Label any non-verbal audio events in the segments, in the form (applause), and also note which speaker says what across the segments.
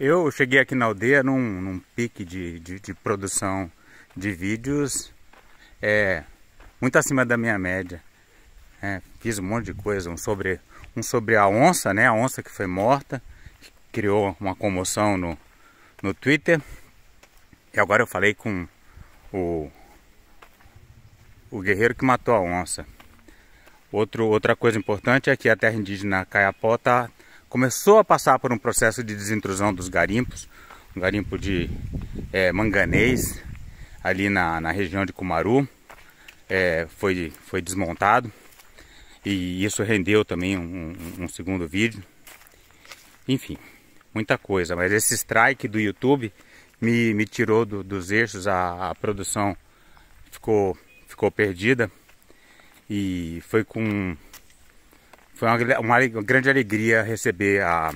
Speaker 1: Eu cheguei aqui na aldeia num, num pique de, de, de, produção de vídeos é, muito acima da minha média. É, fiz um monte de coisa, um sobre, um sobre a onça, né? A onça que foi morta, que criou uma comoção no, no Twitter. E agora eu falei com o, o guerreiro que matou a onça. Outro, outra coisa importante é que a terra indígena Caiapó tá, começou a passar por um processo de desintrusão dos garimpos, um garimpo de é, manganês ali na, na região de Cumaru, é, foi, foi desmontado e isso rendeu também um, um, um segundo vídeo. Enfim, muita coisa, mas esse strike do YouTube me, me tirou do, dos eixos, a, a produção ficou, ficou perdida. E foi com foi uma, uma, uma grande alegria receber a,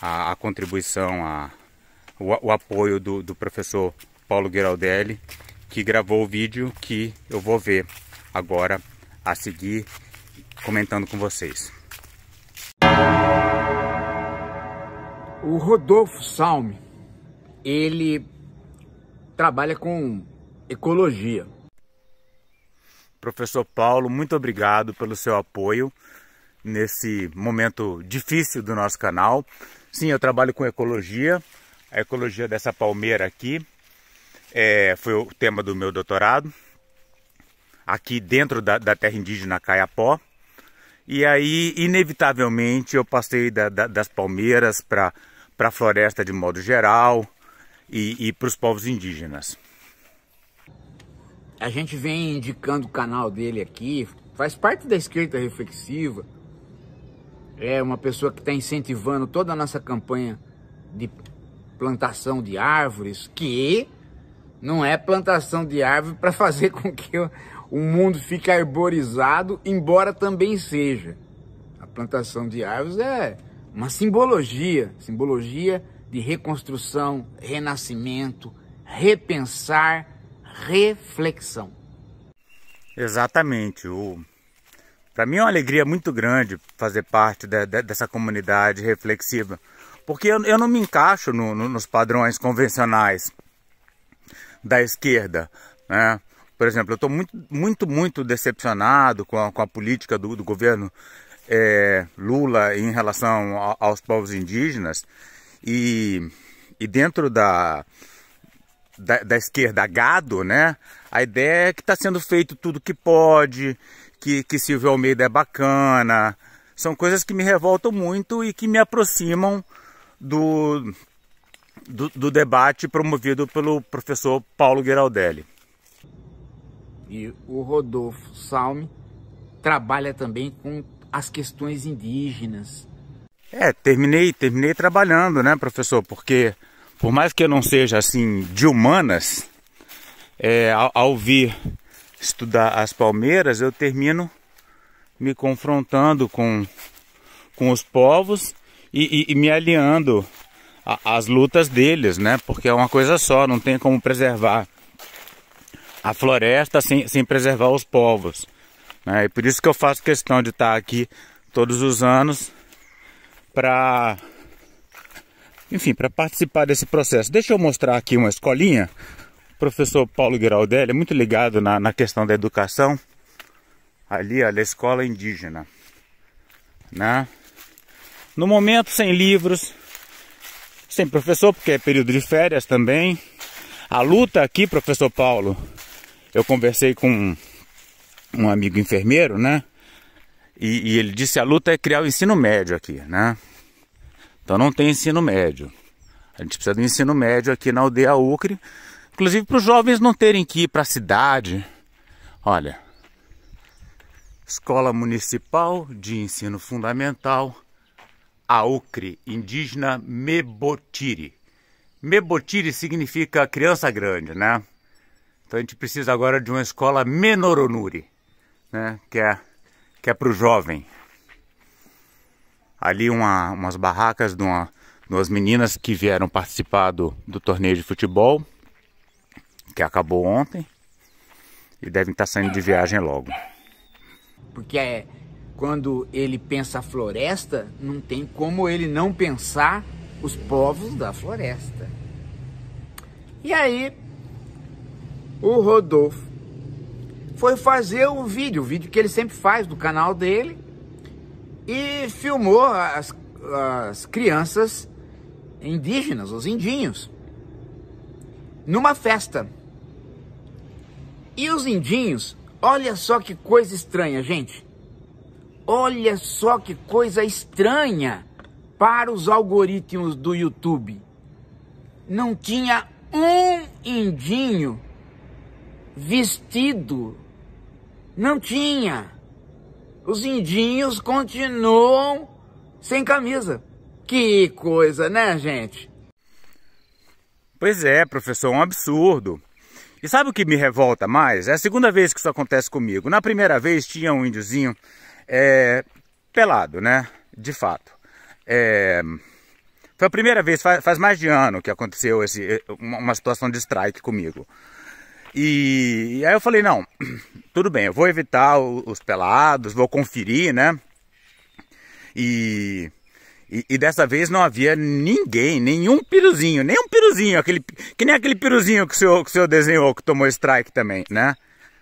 Speaker 1: a, a contribuição, a, o, o, apoio do, do professor Paulo Giraldelli, que gravou o vídeo que eu vou ver agora a seguir comentando com vocês.
Speaker 2: O Rodolfo Salme, ele trabalha com ecologia. Professor Paulo,
Speaker 1: muito obrigado pelo seu apoio nesse momento difícil do nosso canal. Sim, eu trabalho com ecologia, a ecologia dessa palmeira aqui é, foi o tema do meu doutorado, aqui dentro da, da terra indígena Caiapó. E aí, inevitavelmente, eu passei da, da, das palmeiras para a floresta de modo geral e, e para os povos
Speaker 2: indígenas a gente vem indicando o canal dele aqui, faz parte da esquerda reflexiva, é uma pessoa que está incentivando toda a nossa campanha de plantação de árvores, que não é plantação de árvore para fazer (laughs) com que o mundo fique arborizado, embora também seja. A plantação de árvores é uma simbologia, simbologia de reconstrução, renascimento, repensar, reflexão.
Speaker 1: Exatamente. O... Para mim é uma alegria muito grande fazer parte de, de, dessa comunidade reflexiva, porque eu, eu não me encaixo no, no, nos padrões convencionais da esquerda. Né? Por exemplo, eu estou muito, muito, muito decepcionado com a, com a política do, do governo é, Lula em relação a, aos povos indígenas e, e dentro da, da, da esquerda gado, né? A ideia é que está sendo feito tudo que pode, que, que Silvio Almeida é bacana. São coisas que me revoltam muito e que me aproximam do, do, do debate promovido pelo professor Paulo Giraldelli.
Speaker 2: E o Rodolfo Salme trabalha também com as questões indígenas.
Speaker 1: É, terminei, terminei trabalhando, né, professor? Porque por mais que eu não seja assim de humanas, é, ao, ao vir estudar as palmeiras, eu termino me confrontando com, com os povos e, e, e me aliando às lutas deles, né? Porque é uma coisa só, não tem como preservar a floresta sem, sem preservar os povos. Né? E por isso que eu faço questão de estar aqui todos os anos para enfim, para participar desse processo. Deixa eu mostrar aqui uma escolinha. O professor Paulo Giraldelli é muito ligado na, na questão da educação. Ali, olha, a escola indígena. Né? No momento, sem livros, sem professor, porque é período de férias também. A luta aqui, professor Paulo, eu conversei com um amigo enfermeiro, né? E, e ele disse a luta é criar o ensino médio aqui, né? Então não tem ensino médio. A gente precisa do ensino médio aqui na aldeia Ucre, inclusive para os jovens não terem que ir para a cidade. Olha, Escola Municipal de Ensino Fundamental, Aucre, indígena Mebotiri. Mebotiri significa criança grande, né? Então a gente precisa agora de uma escola Menoronuri, né? Que é, que é para o jovem ali uma, umas barracas de, uma, de umas meninas que vieram participar do, do torneio de futebol, que acabou ontem, e devem estar saindo de viagem logo.
Speaker 2: Porque é, quando ele pensa a floresta, não tem como ele não pensar os povos da floresta. E aí, o Rodolfo foi fazer o vídeo, o vídeo que ele sempre faz do canal dele, e filmou as, as crianças indígenas, os indinhos, numa festa. E os indinhos, olha só que coisa estranha, gente. Olha só que coisa estranha para os algoritmos do YouTube. Não tinha um indinho vestido. Não tinha os indinhos continuam sem camisa. Que coisa, né, gente?
Speaker 1: Pois é, professor, um absurdo. E sabe o que me revolta mais? É a segunda vez que isso acontece comigo. Na primeira vez tinha um índiozinho é, pelado, né? De fato. É, foi a primeira vez, faz, faz, mais de ano, que aconteceu esse, uma, uma situação de strike comigo. E, e aí eu falei, não, (clears throat) tudo bem, eu vou evitar os pelados, vou conferir, né? E, e, e, dessa vez não havia ninguém, nenhum piruzinho, nenhum piruzinho, aquele, que nem aquele piruzinho que o, senhor, que o senhor desenhou, que tomou strike também, né?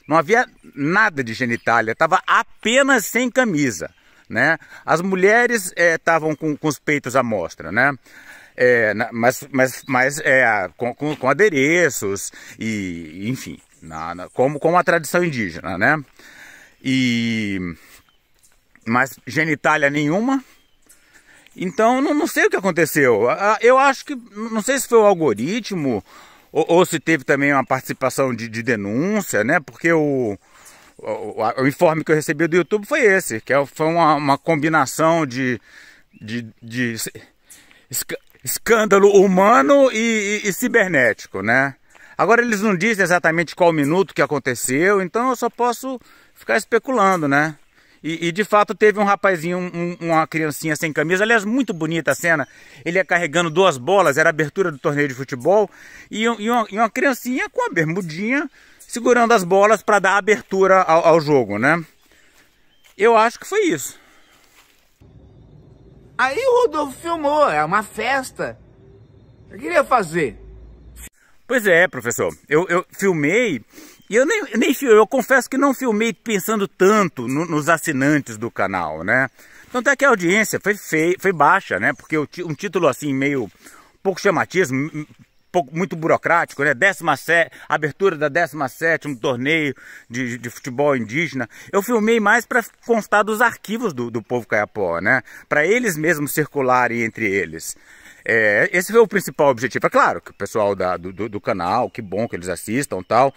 Speaker 1: Não havia nada de genitália, tava apenas sem camisa, né? As mulheres estavam eh, é, com, com os peitos à mostra, né? é, mas, mas, mas é, com, com, com adereços e enfim, na, na, como, como a tradição indígena, né? E mas genitália nenhuma. Então não, não sei o que aconteceu. Eu acho que não sei se foi o algoritmo ou, ou se teve também uma participação de, de denúncia, né? Porque o, o, o, informe que eu recebi do YouTube foi esse, que é, foi uma, uma combinação de, de, de escândalo humano e, e, e cibernético, né? Agora eles não dizem exatamente qual minuto que aconteceu, então eu só posso ficar especulando, né? E, e, de fato teve um rapazinho, um, uma criancinha sem camisa. Aliás, muito bonita a cena. Ele ia carregando duas bolas, era a abertura do torneio de futebol. E, e, uma, e uma, criancinha com a bermudinha segurando as bolas para dar abertura ao, ao jogo, né?
Speaker 2: Eu acho que foi isso. Aí o Rodolfo filmou, é uma festa. Eu queria fazer. Pois é, professor.
Speaker 1: Eu, eu filmei e eu nem, nem eu confesso que não filmei pensando tanto no, nos assinantes do canal, né? Tanto é que a audiência foi, foi, foi baixa, né? Porque um título assim meio pouco chamatismo, pouco, muito burocrático, né? 17, abertura da 17 torneio de, de, futebol indígena. Eu filmei mais para constar dos arquivos do, do povo caiapó, né? Para eles mesmos circularem entre eles. É, esse foi o principal objetivo. É claro que o pessoal da, do, do, canal, que bom que eles assistam e tal,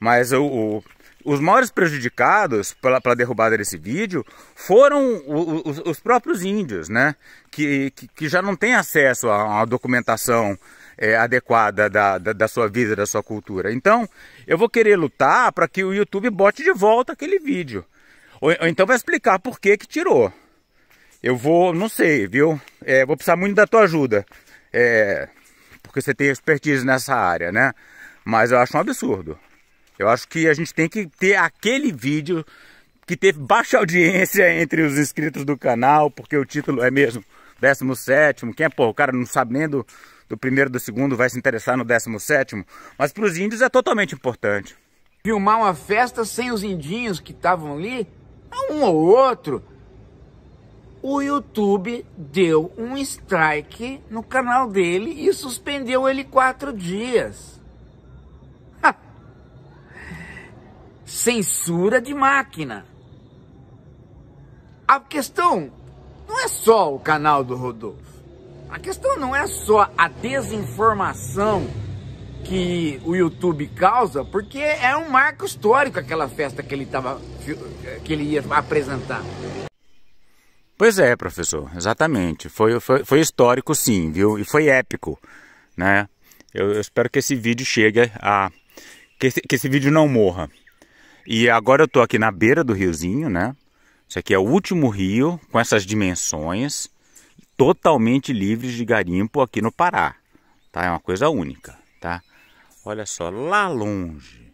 Speaker 1: mas o, o, os maiores prejudicados pela, pela, derrubada desse vídeo foram os, os próprios índios, né? Que, que, que já não têm acesso à documentação é, adequada da, da, da, sua vida, da sua cultura. Então, eu vou querer lutar para que o YouTube bote de volta aquele vídeo. Ou, ou, então vai explicar por que que tirou. Eu vou, não sei, viu? É, vou precisar muito da tua ajuda. É, porque você tem expertise nessa área, né? Mas eu acho um absurdo. Eu acho que a gente tem que ter aquele vídeo que teve baixa audiência (laughs) entre os inscritos do canal, porque o título é mesmo 17º. Quem é, pô, o cara não sabe nem do, do primeiro, do segundo, vai se interessar no décimo sétimo. Mas para os
Speaker 2: índios é totalmente importante. Filmar uma festa sem os indinhos que estavam ali, um ou outro. O YouTube deu um strike no canal dele e suspendeu ele quatro dias. Censura de máquina. A questão não é só o canal do Rodolfo. A questão não é só a desinformação que o YouTube causa, porque é um marco histórico aquela festa que ele, tava, que ele ia apresentar.
Speaker 1: Pois é, professor, exatamente. Foi, foi, foi histórico sim, viu? E foi épico, né? Eu, eu espero que esse vídeo chegue a... Que esse, que esse vídeo não morra. E agora eu tô aqui na beira do riozinho, né? Isso aqui é o último rio com essas dimensões totalmente livres de garimpo aqui no Pará, tá? É uma coisa única, tá? Olha só, lá longe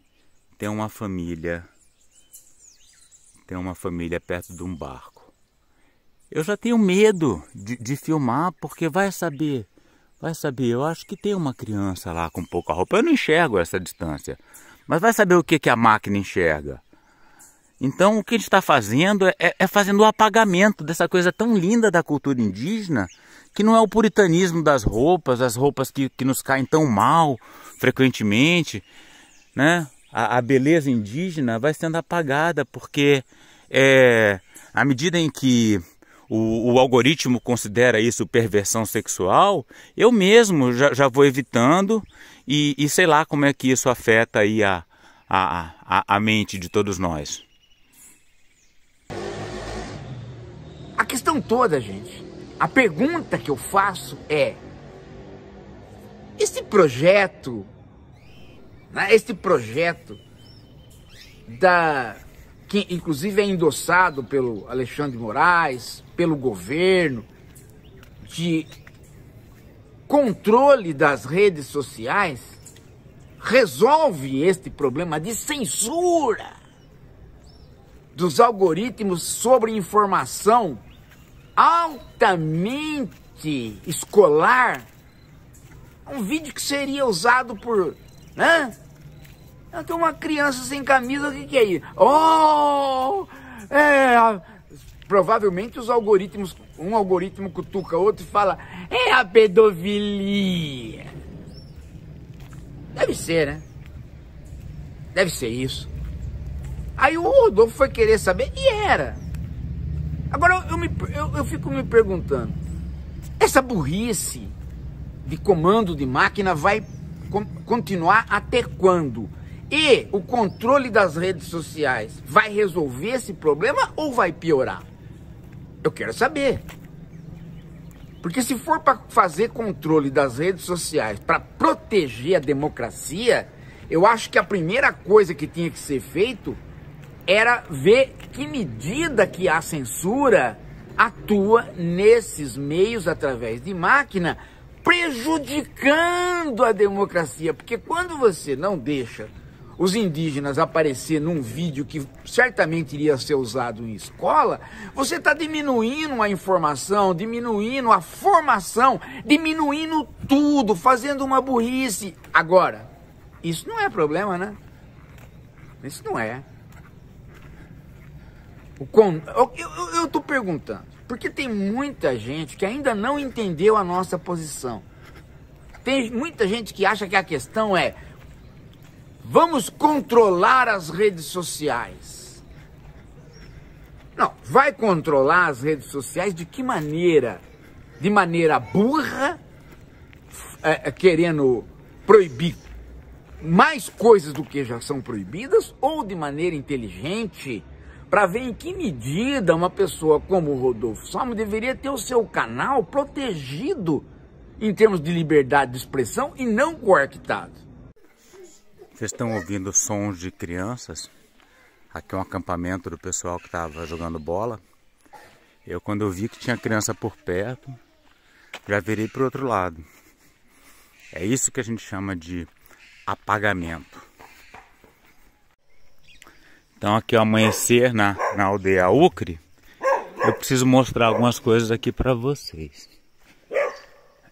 Speaker 1: tem uma família, tem uma família perto de um barco. Eu já tenho medo de, de filmar porque vai saber, vai saber. Eu acho que tem uma criança lá com pouca roupa. Eu não enxergo essa distância, mas vai saber o que que a máquina enxerga. Então, o que a gente está fazendo é, é, fazendo o apagamento dessa coisa tão linda da cultura indígena, que não é o puritanismo das roupas, as roupas que, que nos caem tão mal frequentemente, né? A, a beleza indígena vai sendo apagada, porque é, à medida em que o, o, algoritmo considera isso perversão sexual, eu mesmo já, já vou evitando e, e, sei lá como é que isso afeta aí a, a, a, a mente de todos nós.
Speaker 2: questão toda, gente. A pergunta que eu faço é: esse projeto, né, projeto da que inclusive é endossado pelo Alexandre Moraes, pelo governo, de controle das redes sociais, resolve este problema de censura dos algoritmos sobre informação altamente escolar, um vídeo que seria usado por, né? É uma criança sem camisa, o que, que é isso? Oh! É, provavelmente os algoritmos, um algoritmo cutuca outro e fala, é a pedofilia. Deve ser, né? Deve ser isso. Aí o Rodolfo foi querer saber e era. Agora eu, me, eu, eu fico me perguntando, essa burrice de comando de máquina vai continuar até quando? E o controle das redes sociais vai resolver esse problema ou vai piorar? Eu quero saber. Porque se for para fazer controle das redes sociais para proteger a democracia, eu acho que a primeira coisa que tinha que ser feito era ver que medida que a censura atua nesses meios através de máquina, prejudicando a democracia, porque quando você não deixa os indígenas aparecer num vídeo que certamente iria ser usado em escola, você está diminuindo a informação, diminuindo a formação, diminuindo tudo, fazendo uma burrice. Agora, isso não é problema, né? Isso não é. O con... Eu estou perguntando, porque tem muita gente que ainda não entendeu a nossa posição. Tem muita gente que acha que a questão é vamos controlar as redes sociais. Não, vai controlar as redes sociais de que maneira? De maneira burra, é, é querendo proibir mais coisas do que já são proibidas, ou de maneira inteligente, para ver em que medida uma pessoa como o Rodolfo Salmo deveria ter o seu canal protegido em termos de liberdade de expressão e não coartado.
Speaker 1: Vocês estão ouvindo sons de crianças? Aqui é um acampamento do pessoal que estava jogando bola. Eu, quando eu vi que tinha criança por perto, já virei para o outro lado. É isso que a gente chama de apagamento. Então aqui é o amanhecer na, na aldeia Ucre. Eu preciso mostrar algumas coisas aqui para vocês.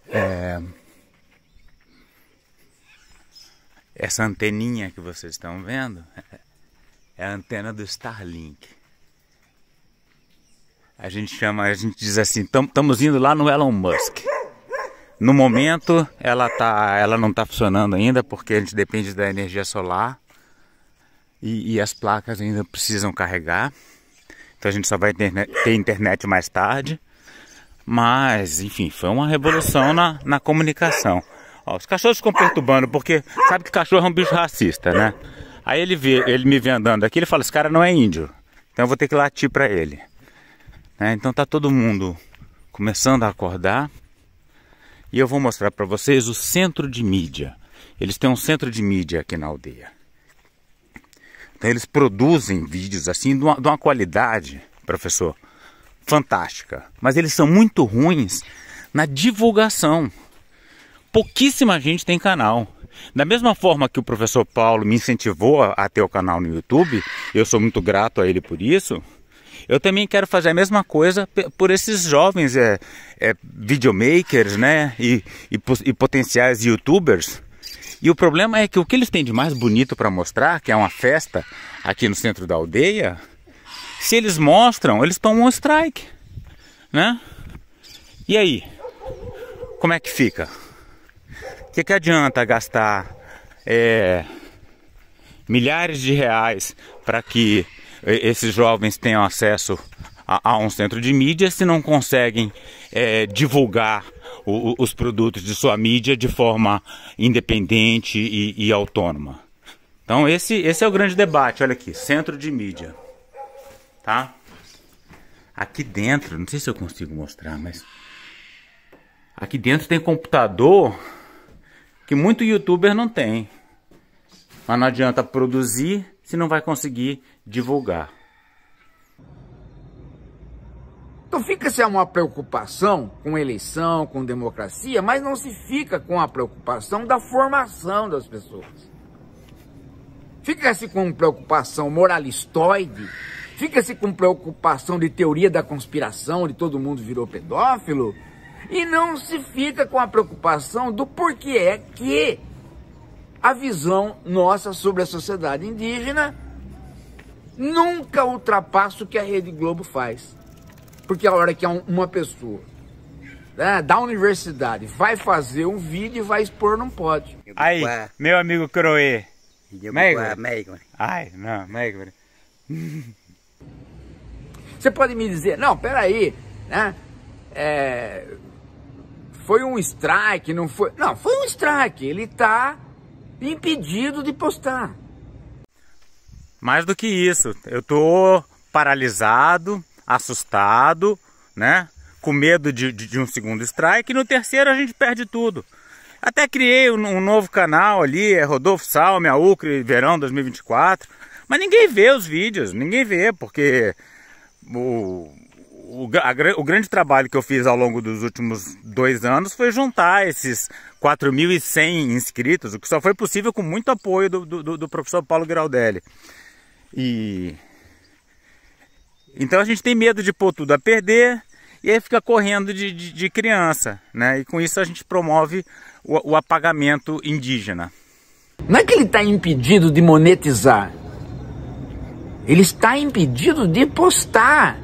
Speaker 1: É... Essa anteninha que vocês estão vendo é a antena do Starlink. A gente chama, a gente diz assim, estamos indo lá no Elon Musk. No momento, ela, tá, ela não está funcionando ainda porque a gente depende da energia solar e, e as placas ainda precisam carregar. Então a gente só vai ter, ter internet mais tarde. Mas, enfim, foi uma revolução na, na comunicação. Ó, os cachorros ficam perturbando, porque sabe que cachorro é um bicho racista, né? Aí ele, vê, ele me vê andando aqui, ele fala, esse cara não é índio. Então eu vou ter que latir para ele. Né? Então tá todo mundo começando a acordar. E eu vou mostrar para vocês o centro de mídia. Eles têm um centro de mídia aqui na aldeia. Então eles produzem vídeos assim de uma, de uma qualidade, professor, fantástica. Mas eles são muito ruins na divulgação. Pouquíssima gente tem canal. Da mesma forma que o professor Paulo me incentivou a, ter o canal no YouTube, eu sou muito grato a ele por isso. Eu também quero fazer a mesma coisa por esses jovens é, é videomakers né? e, e, e potenciais youtubers e o problema é que o que eles têm de mais bonito para mostrar, que é uma festa aqui no centro da aldeia, se eles mostram, eles tomam um strike, né? E aí? Como é que fica? O que, que adianta gastar é, milhares de reais para que é, esses jovens tenham acesso a, a um centro de mídia se não conseguem é, divulgar o, os produtos de sua mídia de forma independente e, e autônoma. Então esse, esse é o grande debate, olha aqui, centro de mídia. Tá? Aqui dentro, não sei se eu consigo mostrar, mas aqui dentro tem computador que muito youtuber não tem. Mas não adianta produzir se não vai conseguir divulgar.
Speaker 2: Então fica-se a uma preocupação com eleição, com democracia, mas não se fica com a preocupação da formação das pessoas. Fica-se com preocupação moralistoide, fica-se com preocupação de teoria da conspiração, de todo mundo virou pedófilo, e não se fica com a preocupação do porquê é que a visão nossa sobre a sociedade indígena nunca ultrapassa o que a Rede Globo faz. Porque a hora que é uma pessoa né, da universidade vai fazer um vídeo e vai expor, não pode. Aí, meu amigo Croê.
Speaker 1: Meigre. Ai, não, Meigre. (laughs)
Speaker 2: Você pode me dizer, não, peraí, né? É, foi um strike, não foi... Não, foi um strike, ele tá impedido de postar.
Speaker 1: Mais do que isso, eu tô paralisado, assustado, né? Com medo de, de, de um segundo strike. E no terceiro a gente perde tudo. Até criei um, um novo canal ali, é Rodolfo Salme, a Ucre, Verão 2024. Mas ninguém vê os vídeos, ninguém vê, porque o, o, a, o, grande trabalho que eu fiz ao longo dos últimos dois anos foi juntar esses 4.100 inscritos, o que só foi possível com muito apoio do, do, do professor Paulo Giraldelli. E então a gente tem medo de pôr tudo a perder e aí fica correndo de, de, de criança, né? E com isso a gente promove o, o apagamento indígena. Não é que ele está
Speaker 2: impedido de monetizar, ele está impedido de postar.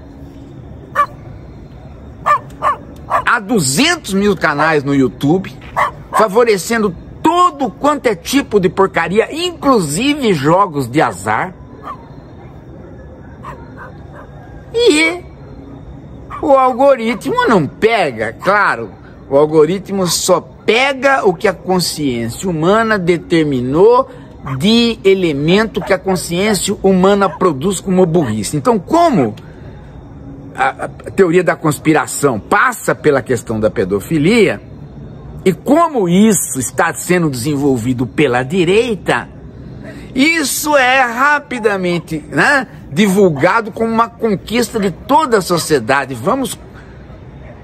Speaker 2: Há 200 mil canais no YouTube favorecendo todo quanto é tipo de porcaria, inclusive jogos de azar. E o algoritmo não pega, claro. O algoritmo só pega o que a consciência humana determinou de elemento que a consciência humana produz como burrice. Então, como a, teoria da conspiração passa pela questão da pedofilia e como isso está sendo desenvolvido pela direita, isso é rapidamente, né? divulgado como uma conquista de toda a sociedade. Vamos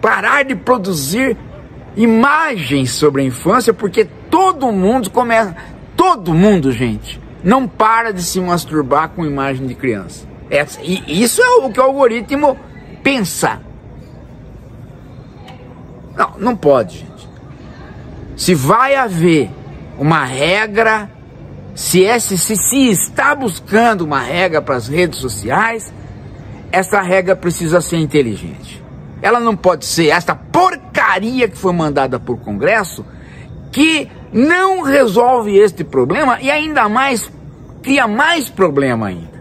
Speaker 2: parar de produzir imagens sobre a infância, porque todo mundo começa, todo mundo, gente, não para de se masturbar com imagem de criança. Essa, é, e isso é o que o algoritmo pensa. Não, não pode, gente. Se vai haver uma regra se, esse, se, se está buscando uma regra para as redes sociais, essa regra precisa ser inteligente. Ela não pode ser esta porcaria que foi mandada por Congresso, que não resolve este problema e ainda mais cria mais problema ainda.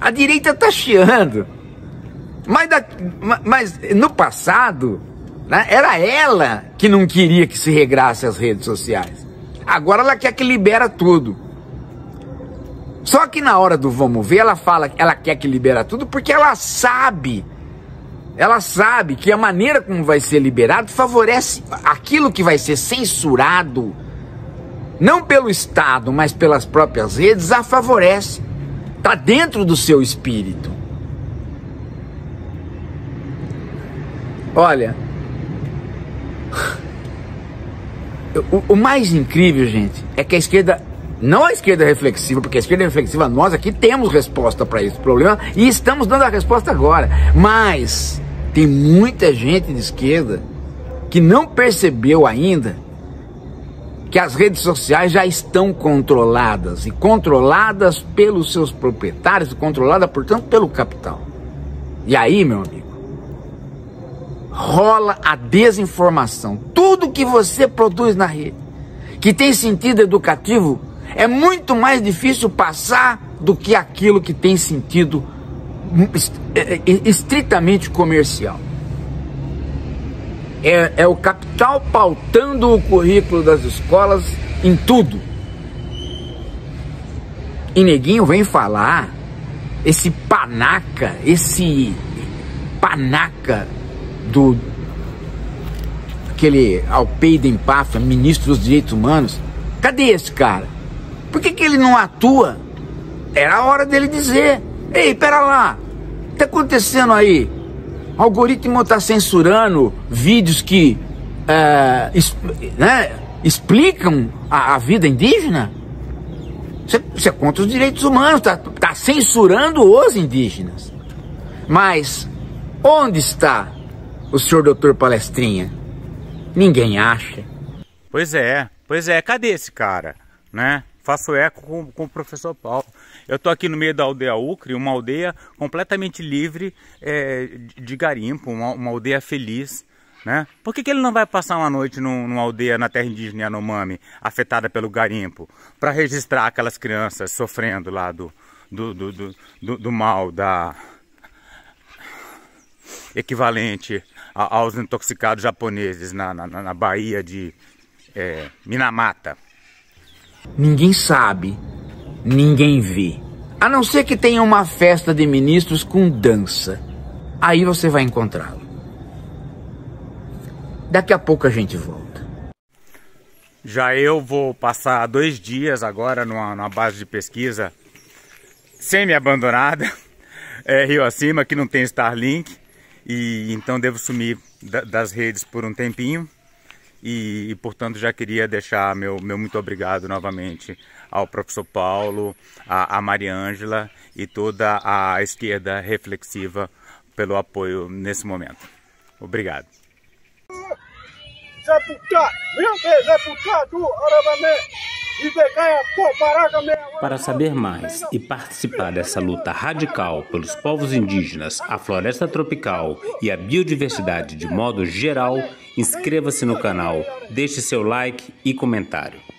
Speaker 2: A direita está chiando. Mas, da, mas no passado, né, era ela que não queria que se regrasse as redes sociais. Agora ela quer que libera tudo. Só que na hora do vamos ver, ela fala que ela quer que libera tudo porque ela sabe. Ela sabe que a maneira como vai ser liberado favorece aquilo que vai ser censurado, não pelo Estado, mas pelas próprias redes, a favorece. Está dentro do seu espírito. Olha. O, o mais incrível, gente, é que a esquerda não a esquerda reflexiva, porque a esquerda reflexiva nós aqui temos resposta para esse problema e estamos dando a resposta agora. Mas tem muita gente de esquerda que não percebeu ainda que as redes sociais já estão controladas e controladas pelos seus proprietários, controlada portanto pelo capital. E aí, meu amigo, rola a desinformação. Tudo que você produz na rede, que tem sentido educativo, é muito mais difícil passar do que aquilo que tem sentido hum, é, é, estritamente comercial. É, é o capital pautando o currículo das escolas em tudo. E neguinho vem falar, esse panaca, esse panaca do aquele Alpeida Empáfia, ministro dos Direitos Humanos, cadê esse cara? Por que, que ele não atua? Era a hora dele dizer: ei, pera lá, o que está acontecendo aí? O algoritmo está censurando vídeos que é, né, explicam a, a, vida indígena? Você, você é contra os direitos humanos, está tá censurando os indígenas. Mas onde está o senhor doutor Palestrinha? Ninguém acha.
Speaker 1: Pois é, pois é, cadê esse cara? Né? Faço eco com, com o professor Paulo. Eu estou aqui no meio da aldeia Ucre, uma aldeia completamente livre é, de garimpo, uma, uma, aldeia feliz. Né? Por que, que ele não vai passar uma noite num, numa aldeia na terra indígena Yanomami, afetada pelo garimpo, para registrar aquelas crianças sofrendo lá do, do, do, do, do mal, da equivalente a, aos intoxicados japoneses na, na, na Bahia de é, Minamata.
Speaker 2: Ninguém sabe, ninguém vê. A não ser que tenha uma festa de ministros com dança. Aí você vai encontrá-lo. Daqui a pouco a gente volta.
Speaker 1: Já eu vou passar dois dias agora numa, numa base de pesquisa semi-abandonada, (laughs) é, Rio Acima, que não tem Starlink e então devo sumir das redes por um tempinho e, e, portanto já queria deixar meu, meu muito obrigado novamente ao professor Paulo, a, a Maria Ângela e toda a esquerda reflexiva pelo apoio nesse momento. Obrigado. Zé meu Zé né? Para saber mais e participar dessa luta radical pelos povos indígenas, a floresta tropical e a biodiversidade de modo geral, inscreva-se no canal, deixe seu like e comentário.